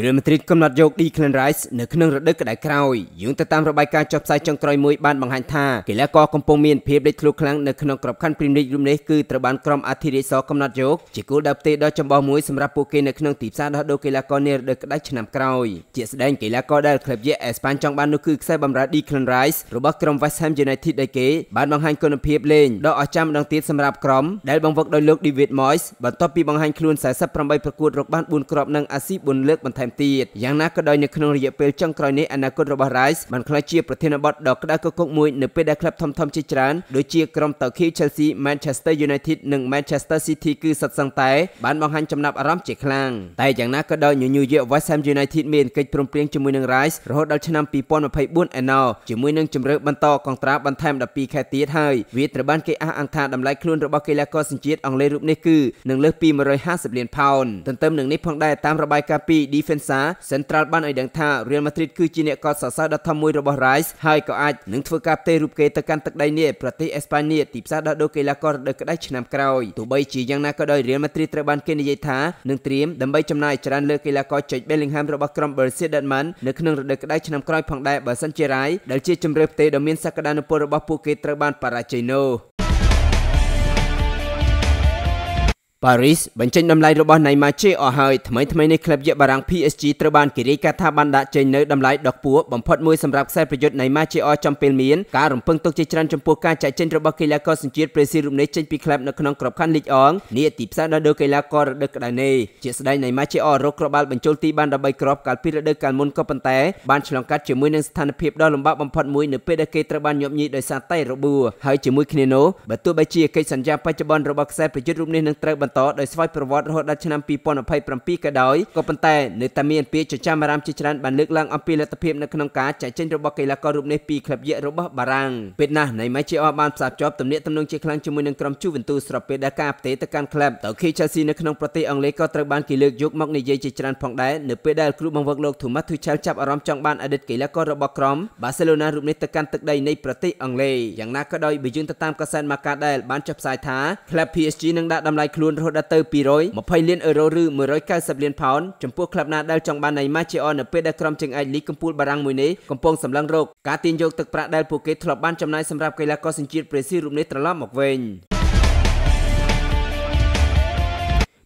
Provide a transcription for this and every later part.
រឿងមេត្រីតកំណត់យក Declan Rice នៅក្នុងរដូវក្តៅក្រោយយោងទៅតាមរបាយការណ៍ចុះផ្សាយចុងក្រោយមួយបានបង្ហាញថាកីឡាករកំពុងមាន ភាពលេចធ្លោខ្លាំងនៅក្នុងក្របខ័ណ្ឌ Premier League រំនេះគឺត្រូវបានក្រុមអធិរាជសរកំណត់យកជាគោលដៅផ្ទេរដ៏ចម្បងមួយសម្រាប់ពួកគេនៅក្នុងទីផ្សារដោះដូរកីឡាករនារដូវក្តៅឆ្នាំក្រោយជាស្ដែងកីឡាករដែលក្លឹបយកអេស្ប៉ាញចង់បាននោះគឺខ្សែបម្រើ Declan Rice របស់ក្រុម West Ham United ដែលគេបានបង្ហាញគុណភាពលេងដ៏អស្ចារ្យម្ដងទៀតសម្រាប់ក្រុមដែលបង្វឹកដោយលោក David Moyes បន្ទាប់ពីបង្ហាញខ្លួន48ប្រកួតរកបាន4គ្រាប់និងអាស៊ី4លើកបន្ថែមមទៀតយ៉ាងណាក៏ដោយនៅក្នុងរយៈពេលចុងក្រោយនេះអនាគតរបស់ Rice បានក្លាយជាប្រធានបទដ៏ក្តៅគគុកមួយនៅពេលដែលក្លឹបធំៗជាច្រើនដូចជាក្រុមតៅខី Chelsea Manchester United និង Manchester City គឺសត់សឹងតែបានបង្ហាញចំណាប់អារម្មណ៍ជាខ្លាំងតែយ៉ាងណាក៏ដោយញញូវ West Ham United មានកិច្ចព្រមព្រៀងជាមួយនឹង Rice រហូតដល់ឆ្នាំ2024ឯណោជាមួយនឹងជំរឿបន្តកងត្រាបន្ថែម12ខែទៀតហើយវាត្រូវបានគេអះអាងថាតម្លៃខ្លួនរបស់កីឡាករសញ្ជាតិអង់គ្លេសរូបនេះគឺនឹងលើសពី150លានផោនទន្ទឹមនឹងនេះផងដែរតាមរបាយការណ៍ពី Defensa Central បានឲ្យដឹងថា Real Madrid គឺជាអ្នកកោតសរសើរដ៏ធំមួយរបស់ Rice ហើយក៏អាចនឹងធ្វើការផ្ទេររូបគេទៅកាន់ទឹកដីនេះប្រទេសអេស្ប៉ាញទីផ្សារដោះដូរកីឡាកររដូវក្តៅឆ្នាំក្រោយទោះបីជាយ៉ាងណាក៏ដោយ Real Madrid ត្រូវបានគេនិយាយថានឹងត្រៀមដើម្បីចំណាយច្រើនលើកីឡាករចុច Bellingham របស់ក្រុម Borussia Dortmund នៅក្នុងរដូវក្តៅឆ្នាំក្រោយផងដែរបើសិនជា Rice ដែលជាជំរឿផ្ទេរដ៏មានសក្តានុពលរបស់ពួកគេត្រូវបានបរាជ័យនោះប៉ារីសបញ្ចេញតម្លៃរបស់ Neymar ជេអស់ហើយថ្មីថ្មីនេះក្លឹបយកបារាំង PSG ត្រូវបានគេរាយការណ៍ថាបានដាក់ចេញនៅតម្លៃដ៏ខ្ពស់បំផុតមួយសម្រាប់ខ្សែប្រយុទ្ធ Neymar ជេអស់ចំពេលមានការរំពឹងទុកជាច្រើនចំពោះការចាក់ចេញរបស់កីឡាករសញ្ជាតិប្រេស៊ីលរូបនេះចេញពីក្លឹបនៅក្នុងក្របខ័ណ្ឌលីកអងនេះទីផ្សារដល់ដូកីឡាកររដូវក្តៅនេះជាស្ដេច Neymar ជេអស់រកក្របបាល់បញ្ចូលទីបាន13គ្រាប់កាលពីរដូវកាលមុនក៏ប៉ុន្តែបានឆ្លងកាត់ជាមួយនឹងស្ថានភាពដ៏លំបាកបំផុតមួយនៅពេលដែលគេត្រូវបានញាប់ញីដោយសារតែរបួសហើយជាមួយគ្នានោះបើទោះបីជាកិច្ចសន្យាបច្ចុប្បន្នរបស់ខ្សែប្រយុទ្ធរូបនេះនឹងត្រូវបន្តបន្តដោយស្វ័យប្រវត្តិរហូតដល់ឆ្នាំ2027ក៏ដោយក៏ប៉ុន្តែនៅតែមានពាក្យចចាមអារ៉ាមជាច្រើនបានលើកឡើងអំពីលទ្ធភាពនៅក្នុងការចាក់ចេញរបស់កីឡាកររូបនេះពីក្លឹបយក្សរបស់បារាំងពេលណាស់នៃម៉ៃជាអបានផ្សារភ្ជាប់ទំនាក់ទំនងជាខ្លាំងជាមួយនឹងក្រុមជូវិនទូសស្របពេលដែលការផ្ទេរទៅកាន់ក្លឹបតូខេឆាស៊ីនៅក្នុងប្រទេសអង់គ្លេសក៏ត្រូវបានគេលើកយកមកនិយាយជាច្រើនផងដែរនៅពេលដែលគ្រូបង្វឹកលោក Thomas Tuchel ចាប់អារម្មណ៍ចង់បានអតីតកីឡាកររបស់ក្រុម Barcelona រូបនេះទៅកាន់ទឹកដីនៃប្រទេសអង់គ្លេសយ៉ាងណាក៏ដោយបើយើងទៅតាមកសែត Marca ដែលបានចុះផ្សាយថាក្លឹប PSG នឹងដាក់តម្លៃខ្លួនហូតដល់ទៅ200 20លានអឺរ៉ូឬ190លានផោនចំពោះក្លឹបណាដែលចង់បាននៃ Martial នៅពេលដែលក្រុមជើងឯកលីកកំពូលបារាំងមួយនេះកំពុងសម្លឹងរកការទាញយកទឹកប្រាក់ដែលពួកគេធ្លាប់បានចំណាយសម្រាប់កីឡាករសញ្ជាតិប្រេស៊ីលរូបនេះត្រឡប់មកវិញ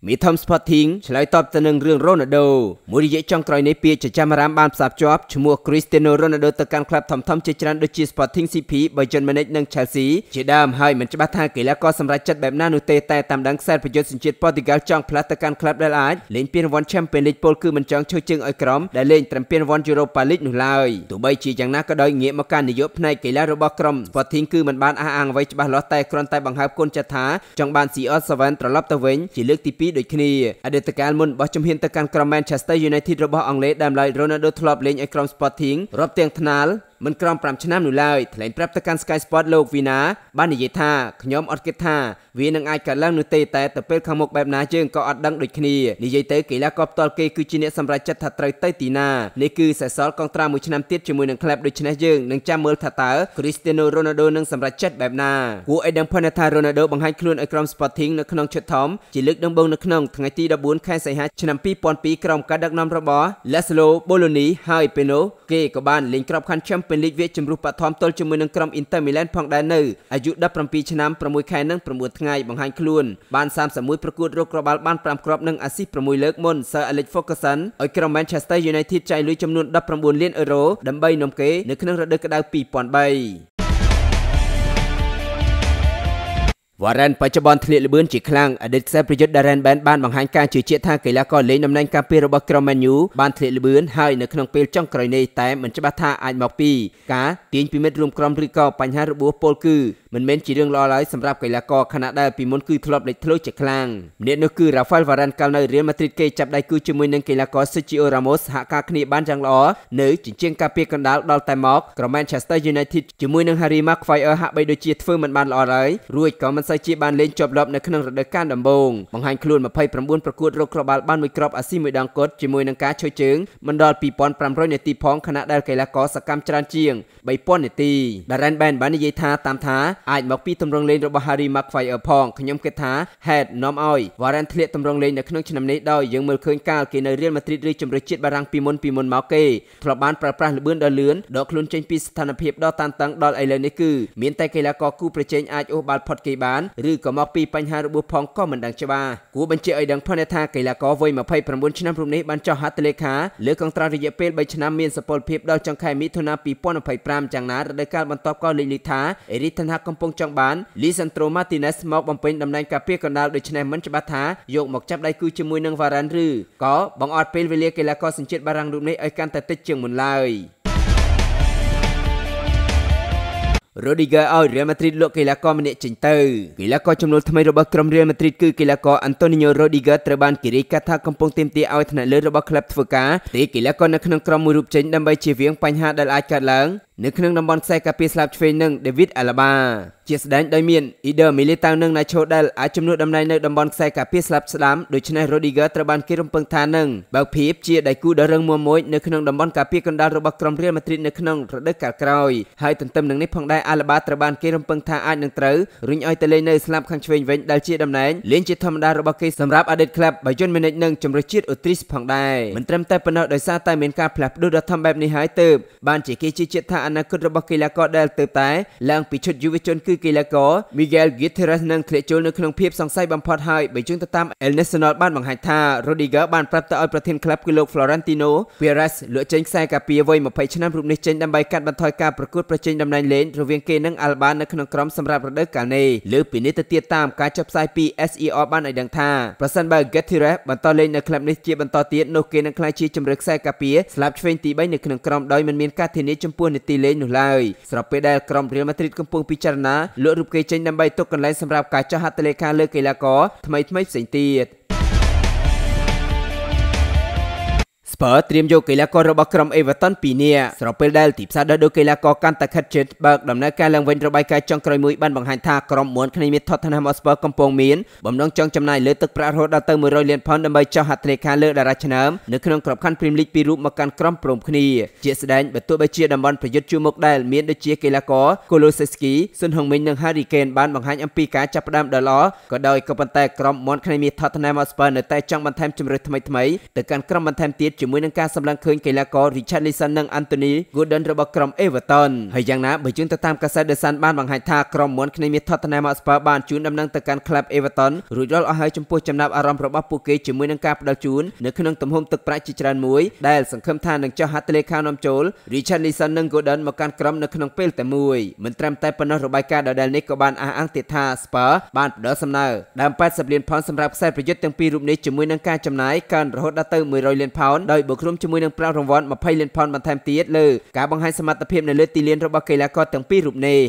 មីថមស្ផតធីងឆ្លើយតបទៅនឹងរឿងរ៉ូណាល់ដូមួយរយៈចុងក្រោយនេះពាក្យចិញ្ចាមរាមបានផ្សារភ្ជាប់ឈ្មោះ Cristiano Ronaldo ទៅកាន់ក្លឹបធំៗជាច្រើនដូចជា Sporting CP, Bayern Munich និង Chelsea ជាដើមហើយមិនច្បាស់ថាកីឡាករសម្រេចចិត្តបែបណានោះទេតែតាមដឹងខ្សែប្រយុទ្ធសញ្ជាតិប៉ូទុយហ្គាល់ចង់ផ្លាស់ទៅកាន់ក្លឹបដែលអាចលេងពានរង្វាន់ Champions League ពលគឺមិនចង់ឈើជើងឲ្យក្រុមដែលលេងត្រឹមពានរង្វាន់ Europa League នោះឡើយទោះបីជាយ៉ាងណាក៏ដោយងាកមកការនយោបាយផ្នែកកីឡារបស់ក្រុម Sporting គឺមិនបានអះអាងអ្វីច្បាស់លាស់តែគ្រាន់តែបង្ហើបគុណចិត្តថាចង់បាន CR7 ត្រឡប់ទៅវិញជាលើកទី2ដូចគ្នាអតីតកាលមុនរបស់ជំហានទៅកាន់ក្រុម Manchester United របស់អង់គ្លេសដើមឡើយ Ronaldo ធ្លាប់លេងឲ្យក្រុម Sporting រាប់ទាំងថ្នាលមិនក្រោម5ឆ្នាំនោះឡើយថ្លែងប្រាប់ទៅកាន់ Sky Sport លោកវីណាបាននិយាយថាខ្ញុំអត់គិតថាវានឹងអាចកើតឡើងនោះទេតែទៅពេលខាងមុខបែបណាយើងក៏អត់ដឹងដូចគ្នានិយាយទៅកីឡាករផ្ទាល់គេគឺជាអ្នកសម្រេចចិត្តថាត្រូវទៅទីណានេះគឺសេសសល់កងត្រាមួយឆ្នាំទៀតជាមួយនឹងក្លឹបដូច្នេះយើងនឹងចាំមើលថាតើ Cristiano Ronaldo នឹងសម្រេចចិត្តបែបណាគួរឲ្យដឹងផងថា Ronaldo បង្ហាញខ្លួនឲ្យក្រុម Sporting នៅក្នុងឈុតធំជាលើកដំបូងនៅក្នុងថ្ងៃទី14ខែសីហាឆ្នាំ2002ក្រោមការដឹកនាំរបស់ Laszlo Bologna ហើយពេលនោះគេក៏បានលេងក្របខ័ណ្ឌ Champions ពេលលីកវាជំរុះបឋមទល់ជាមួយនឹងក្រុម Inter Milan ផងដែរនៅអាយុ17ឆ្នាំ6ខែនិង9ថ្ងៃបង្ហាញខ្លួនបាន31ប្រកួតរកក្របាល់បាន5គ្រាប់និងអាស៊ីស6លើកមុន Sir Alex Ferguson ឲ្យក្រុម Manchester United ចាយលុយចំនួន19លានអឺរ៉ូដើម្បីនាំគេនៅក្នុងរដូវក្តៅ2003វ៉ារ៉ែនបច្ចុប្បន្នធ្លាកល្បឿនជាខ្លាំងអតីតខ្សែប្រយុទ្ធ Darren Bent បានបង្ហាញការជឿជាក់ថាកីឡាករលេងតំណែងការពាររបស់ក្រុម Man U បានធ្លាកល្បឿនហើយនៅក្នុងពេលចុងក្រោយនេះតែមិនច្បាស់ថាអាចមកពីការទាញពីមិត្តរួមក្រុមឬក៏បញ្ហារបួសពលគឺមិនមែនជារឿងល្អឡើយសម្រាប់កីឡាករខណៈដែលពីមុនគឺធ្លាប់លេចធ្លោជាខ្លាំងម្នាក់នោះគឺ Rafael Varane កាលនៅ Real Madrid គេចាប់ដៃគូជាមួយនឹងកីឡាករ Sergio Ramos សហការគ្នាបានយ៉ាងល្អនៅជញ្ជាំងការពារកណ្ដាលដល់តែមកក្រុម Manchester United ជាមួយនឹង Harry Maguire ហាក់បីដូចជាធ្វើមិនបានល្អឡើយរួចក៏មិនសិស្សជាបានលេងជាប់លាប់នៅក្នុងរដូវកាលដំបូងបង្ហាញខ្លួន29ប្រកួតរកគ្រាប់បាល់បានមួយគ្រាប់អាស៊ីមួយដងគត់ជាមួយនឹងការឈើជើងមិនដល់2500នាទីផងខណៈដែលកីឡាករសកម្មច្រើនជាង3000នាទី Darren Ben បាននិយាយថាតាមថាអាចមកពីទម្រង់លេងរបស់ Harry Maguire ផងខ្ញុំគិតថា Head នាំឲ្យ Warren ធ្លាកទម្រង់លេងនៅក្នុងឆ្នាំនេះដោយយើងមើលឃើញកាលគេនៅ Real Madrid ឬជម្រើសជាតិបារាំងពីមុនពីមុនមកគេធ្លាប់បានប្រើប្រាស់ល្បឿនដ៏លឿនដកខ្លួនចេញពីស្ថានភាពដ៏តានតឹងដល់ឥឡូវនេះគឺមានតែកីឡាករគូប្រជែងអាចអូសបាល់ផុតគេបានច្រើនឬក៏មកពីបញ្ហារបួសផងក៏មិនដឹងច្បាស់គួរបញ្ជាក់ឲ្យដឹងផងថាកីឡាករវ័យ29ឆ្នាំរូបនេះបានចុះហត្ថលេខាលើកងត្រារយៈពេល3ឆ្នាំមានសុពលភាពដល់ចុងខែមិថុនា2025យ៉ាងណារដូវកាលបន្ទាប់ក៏លេចលេខថាអេរីថាកំពុងចង់បានលីសាន់ត្រូម៉ាទីណេសមកបំពេញតំណែងការពារកណ្ដាលដូច្នេះមិនច្បាស់ថាយកមកចាប់ដៃគូជាមួយនឹងវ៉ារ៉ាន់ឬក៏បង្អត់ពេលវេលាកីឡាករសញ្ជាតិបារាំងរូបនេះឲ្យកាន់តែតិចជាងមុនឡើយ។ Rudiger ឲ្យកីឡាម៉ាឌ្រីតលោកកីឡាករម្នាក់ចេញទៅកីឡាករចំនួនថ្មីរបស់ក្រុមរៀលម៉ាឌ្រីតគឺកីឡាករ Antonio Rudiger ត្រូវបានគេរាយការណ៍ថាកំពុងទាមទារឲ្យថ្នាក់លើរបស់ក្លឹបធ្វើការផ្ទេរកីឡាករនៅក្នុងក្រុមមួយរូបចេញដើម្បីជៀសវាងបញ្ហាដែលអាចកើតឡើងនៅក្នុងតំបន់ខ្សែការពារស្លាបឆ្វេងនឹង David Alaba ជាស្ដែងដោយមាន Eder Militao និង Nacho Del អាចជំនួសតំណែងនៅតំបន់ខ្សែការពារស្លាបស្ដាំដូច្នេះ Rodrigo ត្រូវបានគេរំពឹងថានឹងបើកភាពជាដៃគូដ៏រឹងមាំមួយនៅក្នុងតំបន់ការពារកណ្ដាលរបស់ក្រុម Real Madrid នៅក្នុងរដូវកាលក្រោយហើយទន្ទឹមនឹងនេះផងដែរ Alaba ត្រូវបានគេរំពឹងថាអាចនឹងត្រូវរុញឲ្យទៅលេងនៅស្លាបខាងឆ្វេងវិញដែលជាតំណែងលេងជាធម្មតារបស់គេសម្រាប់អតីតក្លឹប Bayern Munich និងជម្រើសជាតិអូទ្រីសផងដែរមិនត្រឹមតែប៉ុណ្ណោះដោយសារតែមានការផ្លាស់ប្ដូរដ៏ធំបែបនេះហើយទើបបានជាគេជឿជាក់ថាអនាគតរបស់កីឡាករដែលទៅតែឡើងពីឈុតយុវជនគឺកីឡាករ Miguel Gutierrez នឹងធ្លាក់ចូលនៅក្នុងភាពសង្ស័យបំផុតហើយបើយើងទៅតាម El Nacional បានបង្ហាញថា Rodriguez បានប្រាប់ទៅឲ្យប្រធានក្លឹបគឺលោក Florentino Perez លក់ចេញខ្សែការពារវ័យ20ឆ្នាំរូបនេះចេញដើម្បីកាត់បន្ថយការប្រកួតប្រជែងតំណែងលេងរវាងគេនិង Alba នៅក្នុងក្រុមសម្រាប់រដូវកាលនេះលើពីនេះទៅទៀតតាមការចុះផ្សាយពី SER បានឲ្យដឹងថាប្រសិនបើ Gutierrez បន្តលេងនៅក្លឹបនេះជាបន្តទៀតនោះគេនឹងក្លាយជាជំរឿខ្សែការពារស្លាប់ឆ្វេងទី3នៅក្នុងក្រុមដោយមិនមានការធានាចំពោះនីតិលេងនោះឡើយស្របពេលដែលក្រុមរៀលម៉ាឌ្រីតកំពុងពិចារណាលក់រូបគេចេញដើម្បីទុកកន្លែងសម្រាប់ការចោះហត្ថលេខាលើកីឡាករថ្មីៗផ្សេងទៀតស្ពឺត្រៀមយកកីឡាកររបស់ក្រុមអេវ៉ាតុនពីរនាក់ស្រពេលដែលទីផ្សារដោះដូរកីឡាករកាន់តែខិតជិតបើកដំណើរការឡើងវិញរបាយការណ៍ចុងក្រោយមួយបានបង្ហាញថាក្រុមមួនគ្នាមានថតថ្នាក់មកស្ពឺកំពុងមានបំណងចង់ចំណាយលើទឹកប្រាក់រហូតដល់ទៅ100លានផុនដើម្បីចុះហត្ថលេខាលើតារាឆ្នាំនៅក្នុងក្របខ័ណ្ឌព្រីមលីកពីររូបមកកាន់ក្រុមព្រមគ្នាជាស្ដែងបើទោះបីជាតំបន់ប្រយុទ្ធជួរមុខដែលមានដូចជាកីឡាករកូឡូសេស្គីស៊ុនហុងមីងនិងហារីកេនបានបង្ហាញអំពីការចាប់ផ្ដើមដ៏ល្អក៏ដោយក៏ប៉ុន្តែក្រុមមួនគ្នាមានថតថ្នាក់មកស្ពឺនៅតែចង់បន្ថែមជំរឿនថ្មីៗទៅកាន់ក្រុមបន្ថែមទៀតជាជាមួយនឹងការសម្លឹងឃើញកីឡាករ Richard Leeson និង Anthony Gordon របស់ក្រុម Everton ហើយយ៉ាងណាបើជឿនទៅតាមកាសែត The Sun បានបង្ហាញថាក្រុមមុនគ្នាមាន Tottenham Hotspur បានជូនដំណឹងទៅកាន់ Club Everton រួចរាល់អស់ហើយចំពោះចំណាប់អារម្មណ៍របស់ពួកគេជាមួយនឹងការផ្ដល់ជូននៅក្នុងទំហំទឹកប្រាក់ជាច្រើនមួយដែលសង្ឃឹមថានឹងចុះហត្ថលេខានាំចូល Richard Leeson និង Gordon មកកាន់ក្រុមនៅក្នុងពេលតែមួយមិនត្រឹមតែប៉ុណ្ណោះរបាយការណ៍ដដែលនេះក៏បានអះអាងទៀតថា Spurs បានផ្ដល់សំណើដើម80លានផោនសម្រាប់ខ្សែប្រយុទ្ធទាំងពីររូបនេះជាមួយនឹងការចំណាយកើនរហូតដល់ទៅ100លានផោនដោយហើយបើក្រុមជាមួយនឹងប្រាក់រង្វាន់20លានផុនបន្ថែមទៀតលើការបង្ហាញសមត្ថភាពនៅលើទីលានរបស់កីឡាករទាំងពីររូបនេះ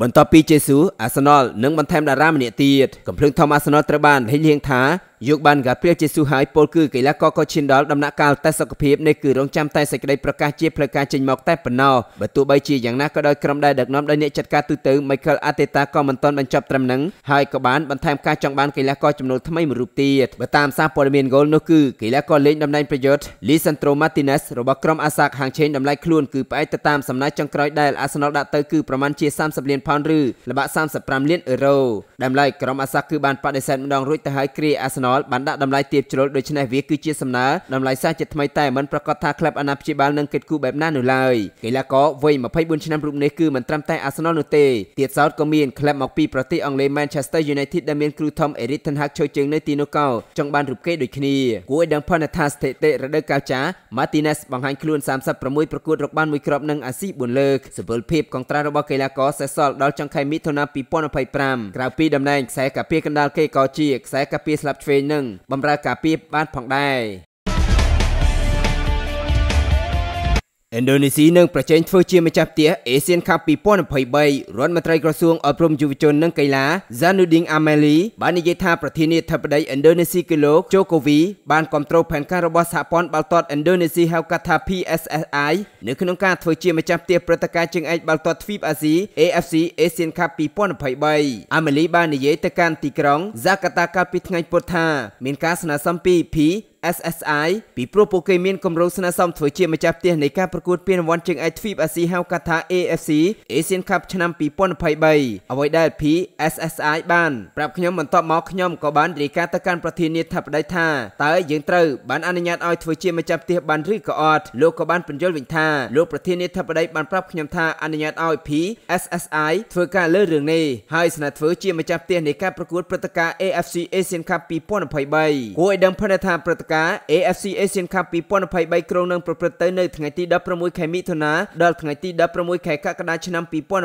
បន្ទាប់ពីជេស៊ូអាសណលនឹងបន្ថែមតារាម្នាក់ទៀតកំភ្លើងធំអាសណលត្រូវបានលេចលៀងថាយកបានកាព្រះយេស៊ូហើយពលគឺកីឡាករក៏ឈានដល់ដំណាក់កាលតេស្តសុខភាពនេះគឺរងចាំតែសេចក្តីប្រកាសជាផ្លូវការចេញមកតែប៉ុណ្ណោះបើទោះបីជាយ៉ាងណាក៏ដោយក្រុមដែលដឹកនាំដោយអ្នកចាត់ការទូទៅ Michael Arteta ក៏មិនទាន់បញ្ចប់ត្រឹមនឹងហើយក៏បានបន្ថែមការចង់បានកីឡាករចំនួនថ្មីមួយរូបទៀតបើតាមសារព័ត៌មាន Goal នោះគឺកីឡាករលេងតំណែងប្រយុទ្ធ Lisandro Martinez របស់ក្រុម Asak ហាងឆេងតម្លៃខ្លួនគឺផ្អែកទៅតាមសំណាច់ចុងក្រោយដែល Arsenal ដាក់ទៅគឺប្រមាណជា30លានផោនឬល្បាក់35លានអឺរ៉ូតម្លៃក្រុម Asak គឺបានបដិសេធម្ដងរួចទៅហើយគ្រា Arsenal ណុលបានដាក់តម្លៃទាបជ្រុលដូច្នេះវាគឺជាសំណើតម្លៃសាជាថ្មីតែមិនប្រកាសថាក្លឹបអាណាព្យាបាលនឹងកិត្តគូបែបណានោះឡើយកីឡាករវ័យ24ឆ្នាំរូបនេះគឺមិនត្រឹមតែអាសនលនោះទេទៀតសោតក៏មានក្លឹបមកពីប្រទេសអង់គ្លេស Manchester United ដែលមានគ្រូធំ Erik ten Hag ចូលជើងនៅទីនោះកោចង់បានរូបគេដូចគ្នាគួរឲ្យដឹងផនថាស្ថិតិរដូវកាលចា Martinez បង្ហាញខ្លួន36ប្រកួតរកបានមួយគ្រាប់និងអាស៊ី4លើកសពលភាពកងត្រារបស់កីឡាករសេសសល់ដល់ចុងខែមិថុនា2025ក្រៅពីតំណែងខ្សែការពារកណ្ដាលគេក៏ជាខ្សែការពារស្លាប់ឆ្វេងងនឹងបំរើការពារបានផងដែរឥណ្ឌូនេស៊ីនឹងប្រជែងធ្វើជាម្ចាស់ផ្ទះ ASEAN Cup 2023រដ្ឋមន្ត្រីក្រសួងអប់រំយុវជននិងកីឡា Zainuddin Amali បាននិយាយថាប្រធានាធិបតីឥណ្ឌូនេស៊ីគឺលោក Joko Widodo បានគ្រប់គ្រងផែនការរបស់សហព័ន្ធបាល់ទាត់ឥណ្ឌូនេស៊ីហៅកាត់ថា PSSI នៅក្នុងការធ្វើជាម្ចាស់ផ្ទះព្រឹត្តិការណ៍ជើងឯកបាល់ទាត់ទ្វីបអាស៊ី AFC ASEAN Cup 2023 Amali បាននិយាយទៅកាន់ទីក្រុង Jakarta កាលពីថ្ងៃពុធថាមានការស្នើសុំពី P SSI ពីព្រោះពួកគេមានគម្រោងស្នើសុំធ្វើជាម្ចាស់ផ្ទះនៃការប្រកួត ពានរង្វាន់ជើងឯកទ្វីបអាស៊ីហៅកាត់ថា AFC Asian Cup ឆ្នាំ2023អ្វីដែល P SSI បានប្រាប់ខ្ញុំបន្ទាប់មកខ្ញុំក៏បានរាយការណ៍ទៅកាន់ប្រធានាធិបតីថាតើយើងត្រូវបានអនុញ្ញាតឲ្យធ្វើជាម្ចាស់ផ្ទះបានឬក៏អត់លោកក៏បានបញ្យល់វិញថាលោកប្រធានាធិបតីបានប្រាប់ខ្ញុំថាអនុញ្ញាតឲ្យ P SSI ធ្វើការលើរឿងនេះហើយស្នើធ្វើជាម្ចាស់ផ្ទះនៃការប្រកួតព្រឹត្តិការណ៍ AFC Asian Cup 2023គួរឲ្យដឹងផងថាព្រឹត្តិការណ៍ការ AFC Asian Cup 2023ក្រុងនឹងប្រព្រឹត្តទៅនៅថ្ងៃទី16ខែមិថុនាដល់ថ្ងៃទី16ខែកក្កដាឆ្នាំ2023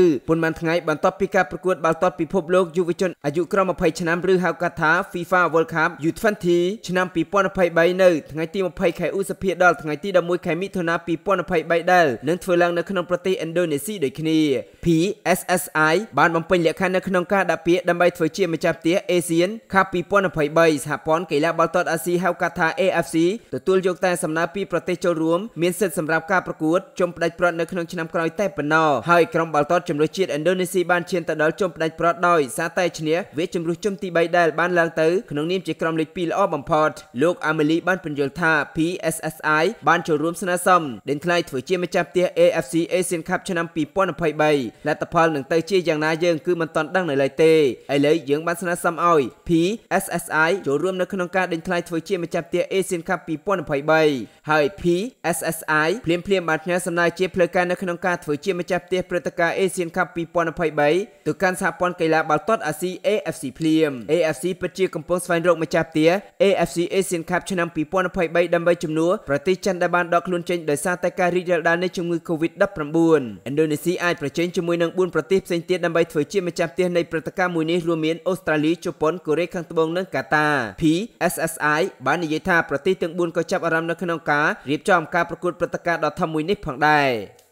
ឬប៉ុន្មានថ្ងៃបន្ទាប់ពីការប្រកួតបាល់ទាត់ពិភពលោកយុវជនអាយុក្រោម20ឆ្នាំឬហៅកាត់ថា FIFA World Cup U20 ឆ្នាំ2023នៅថ្ងៃទី20ខែឧសភាដល់ថ្ងៃទី11ខែមិថុនា2023ដែលនឹងធ្វើឡើងនៅក្នុងប្រទេសឥណ្ឌូនេស៊ីដូចគ្នា PSSI បានបំពេញលក្ខខណ្ឌនៅក្នុងការដាក់ពាក្យដើម្បីធ្វើជាម្ចាស់ផ្ទះ ASEAN Cup 2023សហព័ន្ធកីឡាបាល់ទាត់អាស៊ីហៅកាត់ថា AFC ទទួលយកតែសំណើពីប្រទេសចូលរួមមានសិទ្ធិសម្រាប់ការប្រកួតជុំផ្ដាច់ព្រាត់នៅក្នុងឆ្នាំក្រោយតែប៉ុណ្ណោះហើយក្រុមបាល់ទាត់ជម្រើសជាតិឥណ្ឌូនេស៊ីបានឈានទៅដល់ជុំផ្ដាច់ព្រាត់ដោយសារតែឈ្នះវាជម្រុះជុំទី3ដែលបានឡើងទៅក្នុងនាមជាក្រុមលេខ2ល្អបំផុតលោកអាមេលី បានបញ្យល់ថា PSSI បានចូលរួមស្នើសុំដេញថ្លៃធ្វើជាម្ចាស់ផ្ទះ AFC Asian Cup ឆ្នាំ2023លទ្ធផលនឹងទៅជាយ៉ាងណាយើងគឺមិនទាន់ដឹងនៅឡើយទេឥឡូវយើងបានស្នើសុំឲ្យ PSSI ចូលរួមនៅក្នុងការដេញថ្លៃធ្វើជាម្ចាស់ផ្ទះ Asian Cup 2023ហើយ PSSI ភ្លាមភ្លាមបានផ្ញើសំណើជាផ្លូវការនៅក្នុងការធ្វើជាម្ចាស់ផ្ទះព្រឹត្តិការណ៍ Asian Cup 2023ទៅកាន់សហព័ន្ធកីឡាបាល់ទាត់អាស៊ី AFC ភ្លាម AFC ពិតជាកំពុងស្វែងរកម្ចាស់ផ្ទះ AFC Asian Cup ឆ្នាំ2023ដើម្បីជំនួសប្រទេសចិនដែលបានដកខ្លួនចេញដោយសារតែការរីករាលដាលនៃជំងឺ Covid-19 ឥណ្ឌូនេស៊ីអាចប្រជែងជាមួយនឹង4ប្រទេសផ្សេងទៀតដើម្បីធ្វើជាម្ចាស់ផ្ទះនៃព្រឹត្តិការណ៍មួយនេះរួមមានអូស្ត្រាលីជប៉ុនកូរ៉េខាងត្បូងនិងកាតា PSSI បាននិយាយថាប្រទេសទាំង4ក៏ចាប់អារម្មណ៍នៅក្នុងការរៀបចំការប្រកួតព្រឹត្តិការណ៍ដ៏ធំមួយនេះផងដែរ។